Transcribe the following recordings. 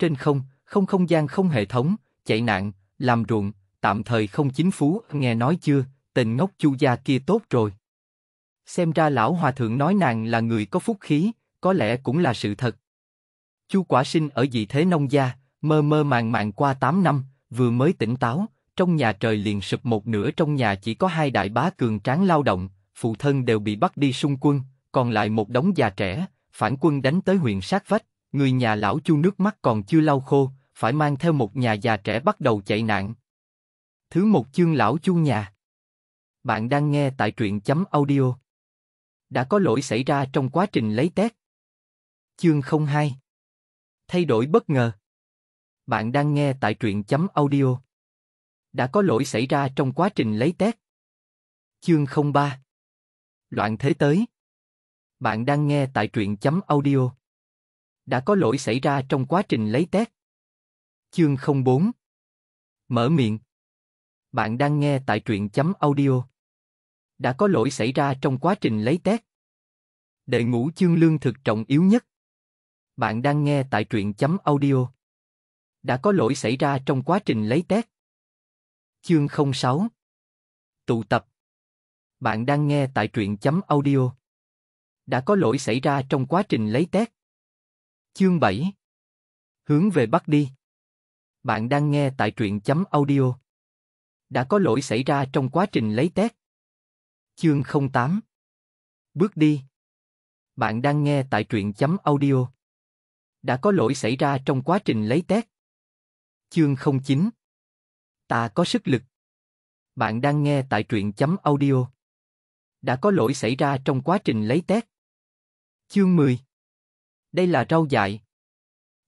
trên không, không không gian không hệ thống, chạy nạn, làm ruộng, tạm thời không chính phú, nghe nói chưa, tình ngốc chu gia kia tốt rồi. Xem ra lão hòa thượng nói nàng là người có phúc khí, có lẽ cũng là sự thật. Chu quả sinh ở dị thế nông gia, mơ mơ màng màng qua 8 năm, vừa mới tỉnh táo, trong nhà trời liền sụp một nửa trong nhà chỉ có hai đại bá cường tráng lao động, phụ thân đều bị bắt đi xung quân, còn lại một đống già trẻ, phản quân đánh tới huyện sát vách, người nhà lão chu nước mắt còn chưa lau khô, phải mang theo một nhà già trẻ bắt đầu chạy nạn. Thứ một chương lão chu nhà. Bạn đang nghe tại truyện chấm audio. Đã có lỗi xảy ra trong quá trình lấy test. Chương 02 Thay đổi bất ngờ Bạn đang nghe tại truyện chấm audio. Đã có lỗi xảy ra trong quá trình lấy test. Chương 03 Loạn thế tới Bạn đang nghe tại truyện chấm audio đã có lỗi xảy ra trong quá trình lấy test. Chương 04 Mở miệng Bạn đang nghe tại truyện chấm audio. Đã có lỗi xảy ra trong quá trình lấy test. Đệ ngũ chương lương thực trọng yếu nhất. Bạn đang nghe tại truyện chấm audio. Đã có lỗi xảy ra trong quá trình lấy test. Chương 06 Tụ tập Bạn đang nghe tại truyện chấm audio. Đã có lỗi xảy ra trong quá trình lấy test Chương 7 Hướng về Bắc đi Bạn đang nghe tại truyện chấm audio Đã có lỗi xảy ra trong quá trình lấy test Chương 08 Bước đi Bạn đang nghe tại truyện chấm audio Đã có lỗi xảy ra trong quá trình lấy test Chương 09 Ta có sức lực Bạn đang nghe tại truyện chấm audio Đã có lỗi xảy ra trong quá trình lấy test Chương 10 đây là rau dại.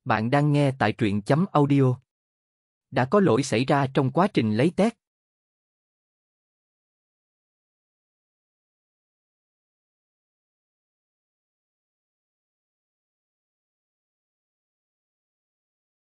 Bạn đang nghe tại truyện chấm audio. Đã có lỗi xảy ra trong quá trình lấy test.